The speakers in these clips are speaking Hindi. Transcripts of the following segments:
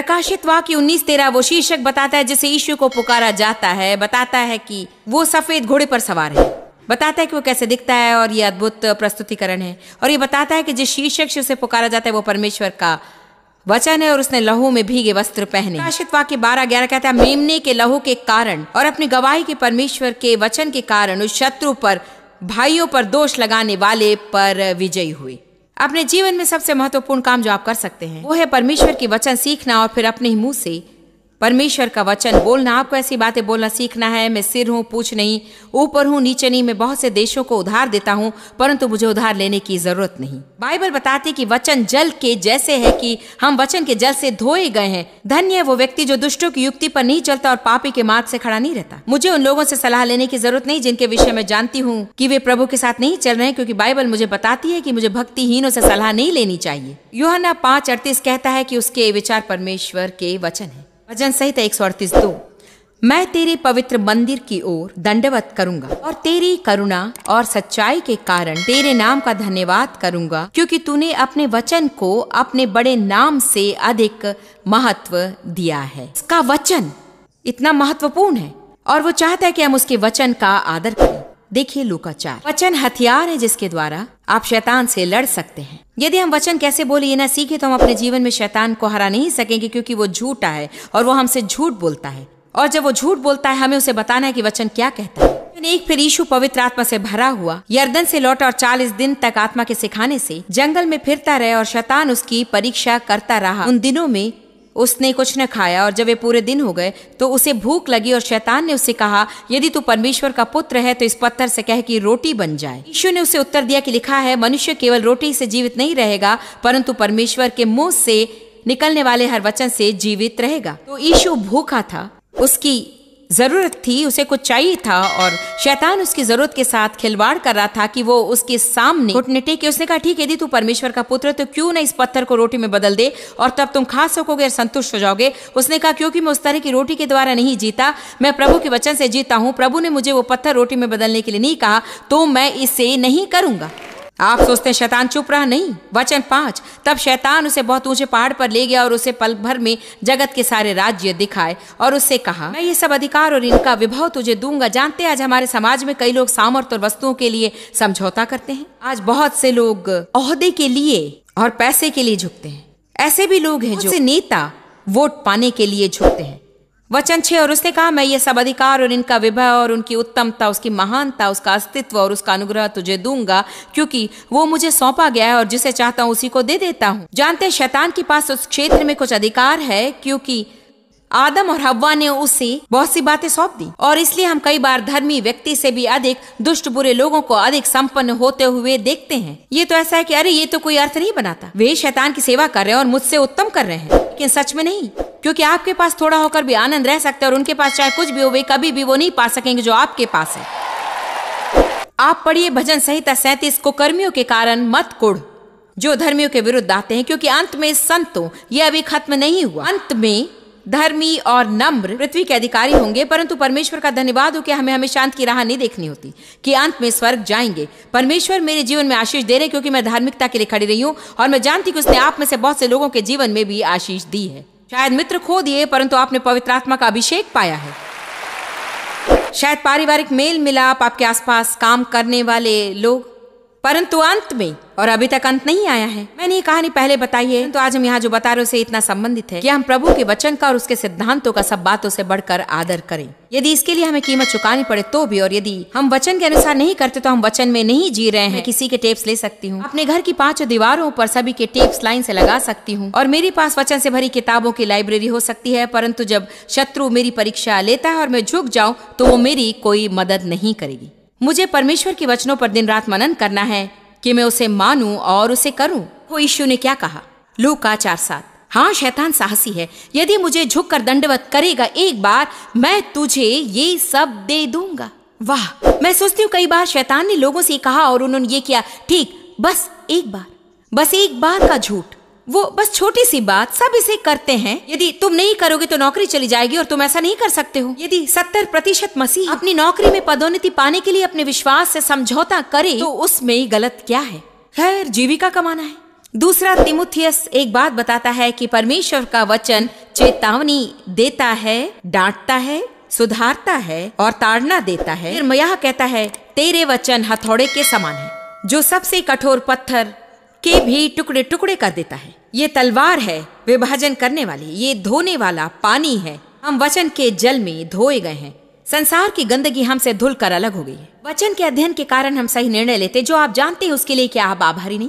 प्रकाशित वाक्य उन्नीस तेरह वो शीर्षक बताता है जिसे ईश्वर को पुकारा जाता है बताता है कि वो सफेद घोड़े पर सवार है बताता है कि वो कैसे दिखता है और ये अद्भुत प्रस्तुतिकरण है और ये बताता है कि जिस शीर्षक से उसे पुकारा जाता है वो परमेश्वर का वचन है और उसने लहू में भीगे वस्त्र पहने प्रकाशित वाक्य बारह ग्यारह कहता है मेमने के लहू के कारण और अपनी गवाही के परमेश्वर के वचन के कारण उस शत्रु पर भाइयों पर दोष लगाने वाले पर विजयी हुई अपने जीवन में सबसे महत्वपूर्ण काम जो आप कर सकते हैं वो है परमेश्वर की वचन सीखना और फिर अपने ही मुंह से परमेश्वर का वचन बोलना आपको ऐसी बातें बोलना सीखना है मैं सिर हूँ पूछ नहीं ऊपर हूँ नीचे नहीं मैं बहुत से देशों को उधार देता हूँ परंतु मुझे उधार लेने की जरूरत नहीं बाइबल बताती कि वचन जल के जैसे है कि हम वचन के जल से धोए गए हैं धन्य है वो व्यक्ति जो दुष्टों की युक्ति पर नहीं चलता और पापी के मार्ग से खड़ा नहीं रहता मुझे उन लोगों से सलाह लेने की जरूरत नहीं जिनके विषय में जानती हूँ की वे प्रभु के साथ नहीं चल रहे क्यूँकी क्योंकि बाइबल मुझे बताती है की मुझे भक्तिहीनों से सलाह नहीं लेनी चाहिए योहना पाँच अड़तीस कहता है की उसके विचार परमेश्वर के वचन है भजन सहित एक सौ अड़तीस दो मैं तेरे पवित्र मंदिर की ओर दंडवत करूंगा और तेरी करुणा और सच्चाई के कारण तेरे नाम का धन्यवाद करूंगा क्योंकि तूने अपने वचन को अपने बड़े नाम से अधिक महत्व दिया है इसका वचन इतना महत्वपूर्ण है और वो चाहता है कि हम उसके वचन का आदर करें देखिए लूका चार वचन हथियार है जिसके द्वारा आप शैतान से लड़ सकते हैं यदि हम वचन कैसे बोले ये ना सीखे तो हम अपने जीवन में शैतान को हरा नहीं सकेंगे क्योंकि वो झूठा है और वो हमसे झूठ बोलता है और जब वो झूठ बोलता है हमें उसे बताना है कि वचन क्या कहता है एक फिर यीशु पवित्र आत्मा से भरा हुआ यर्दन से लौटा और चालीस दिन तक आत्मा के सिखाने से जंगल में फिरता रहे और शैतान उसकी परीक्षा करता रहा उन दिनों में उसने कुछ न खाया और जब वे पूरे दिन हो गए तो उसे भूख लगी और शैतान ने उसे कहा यदि तू परमेश्वर का पुत्र है तो इस पत्थर से कह कि रोटी बन जाए यीशु ने उसे उत्तर दिया कि लिखा है मनुष्य केवल रोटी से जीवित नहीं रहेगा परंतु परमेश्वर के मुंह से निकलने वाले हर वचन से जीवित रहेगा तो यीशु भूखा था उसकी ज़रूरत थी उसे कुछ चाहिए था और शैतान उसकी ज़रूरत के साथ खिलवाड़ कर रहा था कि वो उसके सामने घुटने टेके उसने कहा ठीक यदि तू परमेश्वर का पुत्र तो क्यों ना इस पत्थर को रोटी में बदल दे और तब तुम खा सकोगे और संतुष्ट हो जाओगे उसने कहा क्योंकि मैं उस तरह की रोटी के द्वारा नहीं जीता मैं प्रभु के वचन से जीता हूँ प्रभु ने मुझे वो पत्थर रोटी में बदलने के लिए नहीं कहा तो मैं इसे नहीं करूँगा आप सोचते हैं शैतान चुप रहा नहीं वचन पांच तब शैतान उसे बहुत ऊंचे पहाड़ पर ले गया और उसे पल भर में जगत के सारे राज्य दिखाए और उससे कहा मैं ये सब अधिकार और इनका विभव तुझे दूंगा जानते आज हमारे समाज में कई लोग सामर्थ्य और वस्तुओं के लिए समझौता करते हैं आज बहुत से लोग अहदे के लिए और पैसे के लिए झुकते हैं ऐसे भी लोग हैं जो नेता वोट पाने के लिए झुकते हैं वचन छे और उसने कहा मैं ये सब अधिकार और इनका विभव और उनकी उत्तमता उसकी महानता उसका अस्तित्व और उसका अनुग्रह तुझे दूंगा क्योंकि वो मुझे सौंपा गया है और जिसे चाहता हूँ उसी को दे देता हूँ जानते शैतान के पास उस क्षेत्र में कुछ अधिकार है क्योंकि आदम और हवा ने उसे बहुत सी बातें सौंप दी और इसलिए हम कई बार धर्मी व्यक्ति से भी अधिक दुष्ट बुरे लोगों को अधिक संपन्न होते हुए देखते हैं ये तो ऐसा है कि अरे ये तो कोई अर्थ नहीं बनाता वे शैतान की सेवा कर रहे हैं और मुझसे उत्तम कर रहे हैं लेकिन सच में नहीं क्योंकि आपके पास थोड़ा होकर भी आनंद रह सकता है और उनके पास चाहे कुछ भी हो वे कभी भी वो नहीं पा सकेंगे जो आपके पास है आप पढ़िए भजन संहिता सैतीस को कर्मियों के कारण मत कुड़ जो धर्मियों के विरुद्ध आते हैं क्योंकि अंत में संतों ये अभी खत्म नहीं हुआ अंत में धर्मी और नम्र पृथ्वी के अधिकारी होंगे परंतु परमेश्वर का धन्यवाद हो कि हमें हमें शांत की राह नहीं देखनी होती कि अंत में स्वर्ग जाएंगे परमेश्वर मेरे जीवन में आशीष दे रहे क्योंकि मैं धार्मिकता के लिए खड़ी रही हूँ और मैं जानती कि उसने आप में से बहुत से लोगों के जीवन में भी आशीष दी है शायद मित्र खो दिए परंतु आपने पवित्र आत्मा का अभिषेक पाया है शायद पारिवारिक मेल मिलाप आपके आसपास काम करने वाले लोग परंतु अंत में और अभी तक अंत नहीं आया है मैंने ये कहानी पहले बताई है तो आज हम यहाँ जो बता रहे उसे इतना संबंधित है कि हम प्रभु के वचन का और उसके सिद्धांतों का सब बातों से बढ़कर आदर करें यदि इसके लिए हमें कीमत चुकानी पड़े तो भी और यदि हम वचन के अनुसार नहीं करते तो हम वचन में नहीं जी रहे हैं किसी के टेप्स ले सकती हूँ अपने घर की पांचों दीवारों पर सभी के टेप्स लाइन से लगा सकती हूँ और मेरे पास वचन से भरी किताबों की लाइब्रेरी हो सकती है परंतु जब शत्रु मेरी परीक्षा लेता है और मैं झुक जाऊँ तो वो मेरी कोई मदद नहीं करेगी मुझे परमेश्वर के वचनों पर दिन रात मनन करना है कि मैं उसे मानूं और उसे करूं वो तो यीशु ने क्या कहा लू का चार सात हाँ शैतान साहसी है यदि मुझे झुक कर दंडवत करेगा एक बार मैं तुझे ये सब दे दूंगा वाह मैं सोचती हूँ कई बार शैतान ने लोगों से कहा और उन्होंने ये किया ठीक बस एक बार बस एक बार का झूठ वो बस छोटी सी बात सब इसे करते हैं यदि तुम नहीं करोगे तो नौकरी चली जाएगी और तुम ऐसा नहीं कर सकते हो यदि सत्तर प्रतिशत मसीह अपनी नौकरी में पदोन्नति पाने के लिए अपने विश्वास से समझौता करे तो उसमें गलत क्या है खैर जीविका कमाना है दूसरा तिमुथियस एक बात बताता है कि परमेश्वर का वचन चेतावनी देता है डांटता है सुधारता है और ताड़ना देता है फिर मयाह कहता है तेरे वचन हथौड़े के समान है जो सबसे कठोर पत्थर के भी टुकड़े टुकड़े कर देता है ये तलवार है विभाजन करने वाली ये धोने वाला पानी है हम वचन के जल में धोए गए हैं संसार की गंदगी हमसे धुल कर अलग हो गई है वचन के अध्ययन के कारण हम सही निर्णय लेते जो आप जानते हैं उसके लिए क्या आप आभारी नहीं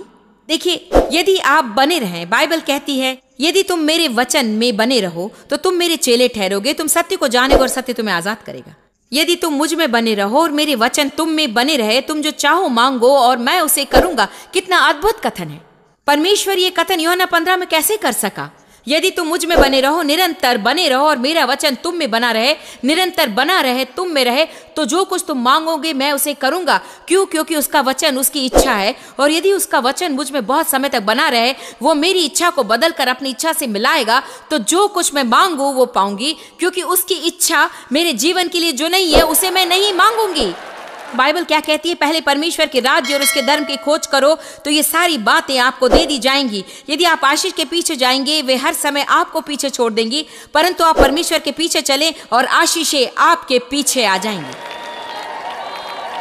देखिए यदि आप बने रहें बाइबल कहती है यदि तुम मेरे वचन में बने रहो तो तुम मेरे चेले ठहरोगे तुम सत्य को जानोगे और सत्य तुम्हें आजाद करेगा यदि तुम मुझ में बने रहो और मेरे वचन तुम में बने रहे तुम जो चाहो मांगो और मैं उसे करूंगा कितना अद्भुत कथन है परमेश्वर ये कथन योना पंद्रह में कैसे कर सका यदि तुम मुझ में बने रहो निरंतर बने रहो और मेरा वचन तुम में बना रहे निरंतर बना रहे तुम में रहे तो जो कुछ तुम मांगोगे मैं उसे करूंगा क्यों क्योंकि उसका वचन उसकी इच्छा है और यदि उसका वचन मुझ में बहुत समय तक बना रहे वो मेरी इच्छा को बदल कर अपनी इच्छा से मिलाएगा तो जो कुछ मैं मांगू वो पाऊंगी क्योंकि उसकी इच्छा मेरे जीवन के लिए जो नहीं है उसे मैं नहीं मांगूंगी बाइबल क्या कहती है पहले परमेश्वर के राज्य और उसके धर्म की खोज करो तो ये सारी बातें आपको दे दी जाएंगी यदि आप आशीष के पीछे जाएंगे वे हर समय आपको पीछे छोड़ देंगी परंतु आप परमेश्वर के पीछे चले और आशीषें आपके पीछे आ जाएंगी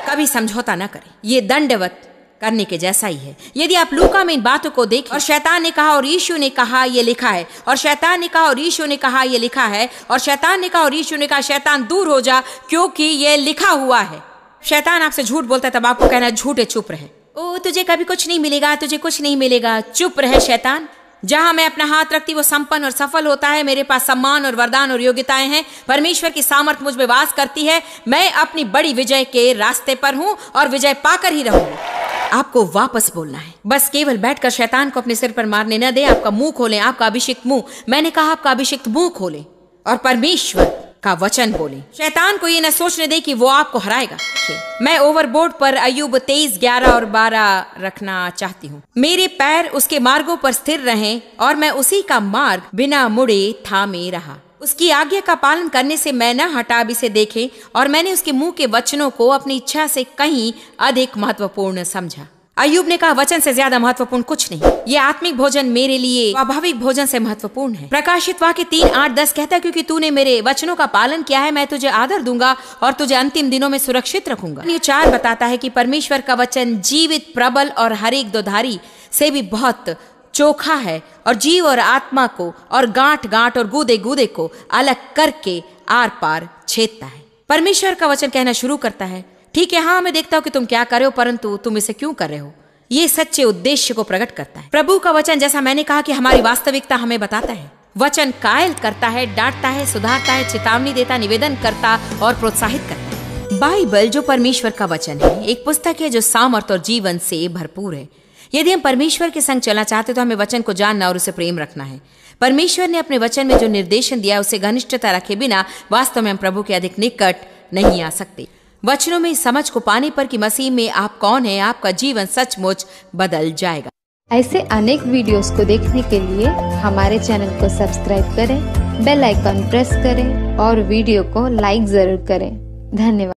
कभी समझौता ना करें ये दंडवत करने के जैसा ही है यदि आप लूका में इन बातों को देखें और शैतान ने कहा और यीशु ने कहा यह लिखा है और शैतान ने कहा और यीशु ने कहा यह लिखा है और शैतान ने कहा और यीशु ने कहा शैतान दूर हो जा क्योंकि यह लिखा हुआ है शैतान आपसे झूठ बोलता है तब आपको कहना झूठे चुप रहे ओ तुझे कभी कुछ नहीं मिलेगा तुझे कुछ नहीं मिलेगा चुप रहे शैतान जहां मैं अपना हाथ रखती वो संपन्न और सफल होता है मेरे पास सम्मान और वरदान और योग्यताएं हैं परमेश्वर की सामर्थ मुझ में वास करती है मैं अपनी बड़ी विजय के रास्ते पर हूँ और विजय पाकर ही रहूंगी आपको वापस बोलना है बस केवल बैठकर शैतान को अपने सिर पर मारने न दे आपका मुंह खोले आपका अभिषिक्त मुंह मैंने कहा आपका अभिषिक्त मुंह खोले और परमेश्वर का वचन बोले शैतान को ये न सोचने दे कि वो आपको हराएगा मैं ओवरबोर्ड पर अयुब तेईस ग्यारह और बारह रखना चाहती हूँ मेरे पैर उसके मार्गों पर स्थिर रहे और मैं उसी का मार्ग बिना मुड़े थामे रहा उसकी आज्ञा का पालन करने से मैं न भी से देखे और मैंने उसके मुंह के वचनों को अपनी इच्छा से कहीं अधिक महत्वपूर्ण समझा अयुब ने कहा वचन से ज्यादा महत्वपूर्ण कुछ नहीं ये आत्मिक भोजन मेरे लिए स्वाभाविक भोजन से महत्वपूर्ण है प्रकाशित वाक्य तीन आठ दस कहता है क्योंकि तूने मेरे वचनों का पालन किया है मैं तुझे आदर दूंगा और तुझे अंतिम दिनों में सुरक्षित रखूंगा ये चार बताता है कि परमेश्वर का वचन जीवित प्रबल और हरेक दोधारी से भी बहुत चोखा है और जीव और आत्मा को और गांठ गांठ और गूदे गूदे को अलग करके आर पार छेदता है परमेश्वर का वचन कहना शुरू करता है ठीक है हाँ मैं देखता हूँ कि तुम क्या कर रहे हो परंतु तुम इसे क्यों कर रहे हो ये सच्चे उद्देश्य को प्रकट करता है प्रभु का वचन जैसा मैंने कहा कि हमारी वास्तविकता हमें बताता है वचन कायल करता है डांटता है सुधारता है चेतावनी देता निवेदन करता और प्रोत्साहित करता है बाइबल जो परमेश्वर का वचन है एक पुस्तक है जो सामर्थ और जीवन से भरपूर है यदि हम परमेश्वर के संग चलना चाहते तो हमें वचन को जानना और उसे प्रेम रखना है परमेश्वर ने अपने वचन में जो निर्देशन दिया उसे घनिष्ठता रखे बिना वास्तव में हम प्रभु के अधिक निकट नहीं आ सकते वचनों में समझ को पाने पर कि मसीह में आप कौन है आपका जीवन सचमुच बदल जाएगा ऐसे अनेक वीडियोस को देखने के लिए हमारे चैनल को सब्सक्राइब करें बेल आइकन प्रेस करें और वीडियो को लाइक जरूर करें धन्यवाद